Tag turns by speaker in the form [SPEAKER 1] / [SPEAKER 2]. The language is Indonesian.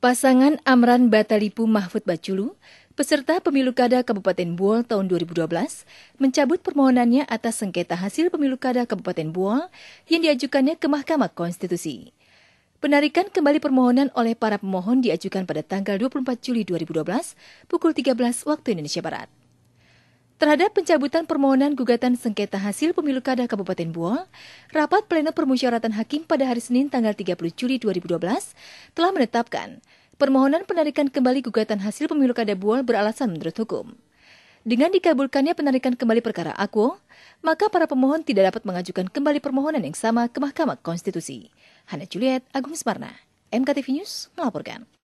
[SPEAKER 1] Pasangan Amran Batalipu Mahfud Baculu, peserta pemilu kada Kabupaten Buol tahun 2012, mencabut permohonannya atas sengketa hasil pemilu kada Kabupaten Buol yang diajukannya ke Mahkamah Konstitusi. Penarikan kembali permohonan oleh para pemohon diajukan pada tanggal 24 Juli 2012 pukul 13 waktu Indonesia Barat terhadap pencabutan permohonan gugatan sengketa hasil pemilu kada Kabupaten Buol, rapat pleno permusyawaratan hakim pada hari Senin tanggal 30 Juli 2012 telah menetapkan permohonan penarikan kembali gugatan hasil pemilu kada Buol beralasan menurut hukum. Dengan dikabulkannya penarikan kembali perkara Akwo, maka para pemohon tidak dapat mengajukan kembali permohonan yang sama ke Mahkamah Konstitusi. Hana Juliet, Agung Smarna, MKTV News melaporkan.